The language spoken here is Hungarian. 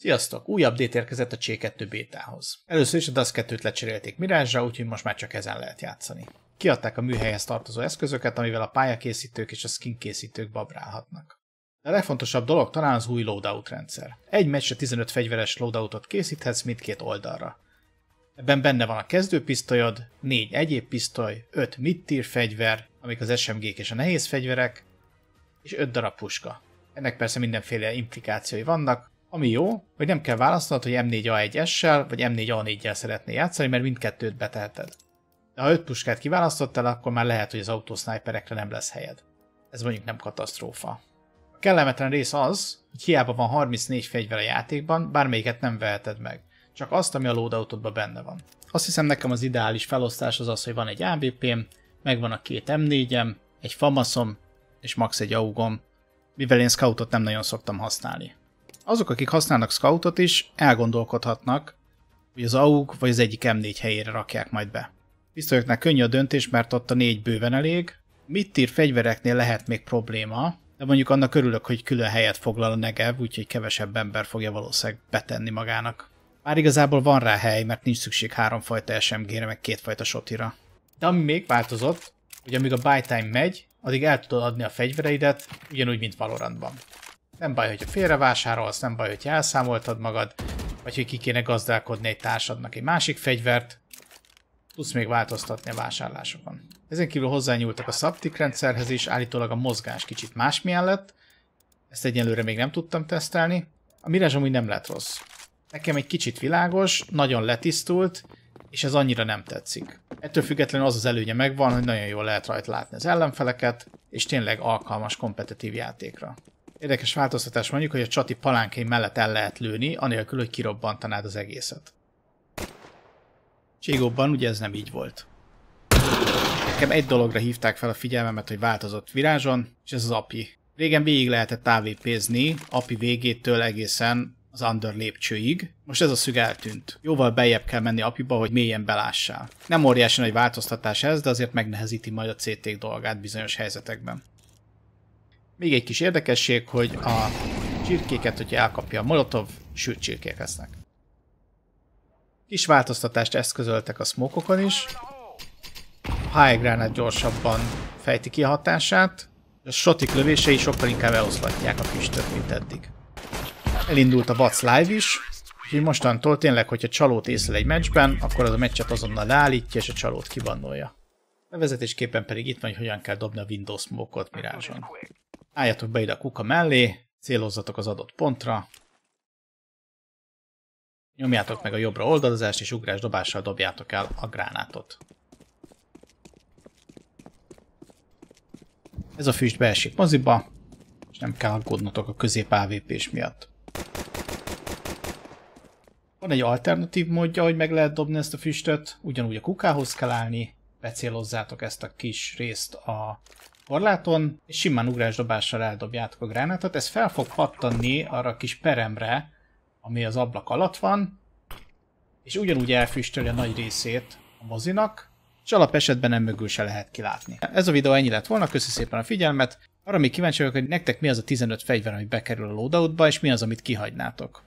Sziasztok! Újabb dét érkezett a C2 bétához. Először is a DAS 2-t lecserélték Mirázsra, úgyhogy most már csak ezen lehet játszani. Kiadták a műhelyhez tartozó eszközöket, amivel a pályakészítők és a skin készítők babrálhatnak. A legfontosabb dolog talán az új loadout rendszer. Egy meccsre 15 fegyveres loadoutot készíthetsz mindkét oldalra. Ebben benne van a kezdőpisztolyod, 4 egyéb pisztoly, 5 mid-tier fegyver, amik az SMG-k és a nehéz fegyverek, és 5 darab puska. Ennek persze mindenféle implikációi vannak, ami jó, hogy nem kell választanod, hogy M4A1-essel vagy M4A4-jel szeretnél játszani, mert mindkettőt betelted. De ha 5 puskát kiválasztottál, akkor már lehet, hogy az autósznájperekre nem lesz helyed. Ez mondjuk nem katasztrófa. A kellemetlen rész az, hogy hiába van 34 fegyver a játékban, bármelyiket nem veheted meg. Csak azt, ami a loadoutodban benne van. Azt hiszem nekem az ideális felosztás az az, hogy van egy ABP-m, megvan a két M4-em, egy FAMASom és max egy AUGom, mivel én scoutot nem nagyon szoktam használni azok, akik használnak Scoutot is, elgondolkodhatnak, hogy az AUK vagy az egyik M4 helyére rakják majd be. Pisztolyoknál könnyű a döntés, mert ott a négy bőven elég. Mit ír fegyvereknél lehet még probléma, de mondjuk annak örülök, hogy külön helyet foglal a Negev, úgyhogy kevesebb ember fogja valószínűleg betenni magának. Már igazából van rá hely, mert nincs szükség háromfajta SMG-re, meg kétfajta sotira. De ami még változott, hogy amíg a buy time megy, addig el tudod adni a fegyvereidet, ugyanúgy, mint Valorantban. Nem baj, a félrevásárolsz, nem baj, hogy elszámoltad magad, vagy hogy ki kéne gazdálkodni egy társadnak egy másik fegyvert. Tudsz még változtatni a vásárlásokon. Ezen kívül hozzányúltak a szabtik rendszerhez is, állítólag a mozgás kicsit másmilyen lett. Ezt egyelőre még nem tudtam tesztelni. A mirázs amúgy nem lett rossz. Nekem egy kicsit világos, nagyon letisztult, és ez annyira nem tetszik. Ettől függetlenül az az előnye megvan, hogy nagyon jól lehet rajta látni az ellenfeleket, és tényleg alkalmas kompetitív játékra. Érdekes változtatás mondjuk, hogy a csati palánkén mellett el lehet lőni, anélkül, hogy kirobbantanád az egészet. Cségóban ugye ez nem így volt. Nekem egy dologra hívták fel a figyelmemet, hogy változott virázson, és ez az API. Régen végig lehetett távépézni, API végétől egészen az under lépcsőig. Most ez a szüg eltűnt. Jóval bejebb kell menni apiba, hogy mélyen belássál. Nem óriási nagy változtatás ez, de azért megnehezíti majd a CT dolgát bizonyos helyzetekben. Még egy kis érdekesség, hogy a csirkéket, hogyha elkapja a molotov, sült csirkék lesznek. Kis változtatást eszközöltek a smokokon is. A high granite gyorsabban fejti ki a hatását, a shotik lövései sokkal inkább eloszlatják a füstöt, mint eddig. Elindult a Vac Live is, úgyhogy mostantól tényleg, hogyha csalót észlel egy meccsben, akkor az a meccset azonnal leállítja és a csalót kibannolja. vezetésképpen pedig itt van, hogy hogyan kell dobni a Windows Smoke-ot mirázson. Álljatok be ide a kuka mellé, célozzatok az adott pontra, nyomjátok meg a jobbra oldalazást, és ugrás dobással dobjátok el a gránátot. Ez a füst beesik moziba, és nem kell aggódnotok a közép avp miatt. Van egy alternatív módja, hogy meg lehet dobni ezt a füstöt, ugyanúgy a kukához kell állni, becélozzátok ezt a kis részt a korláton, és simán ugrásdobással eldobjátok a gránátot. Ez fel fog pattanni arra a kis peremre, ami az ablak alatt van, és ugyanúgy elfüstöli a nagy részét a mozinak, és esetben nem mögül se lehet kilátni. Ez a videó ennyi lett volna, köszi szépen a figyelmet. Arra még kíváncsi vagyok, hogy nektek mi az a 15 fegyver, ami bekerül a loadoutba, és mi az, amit kihagynátok.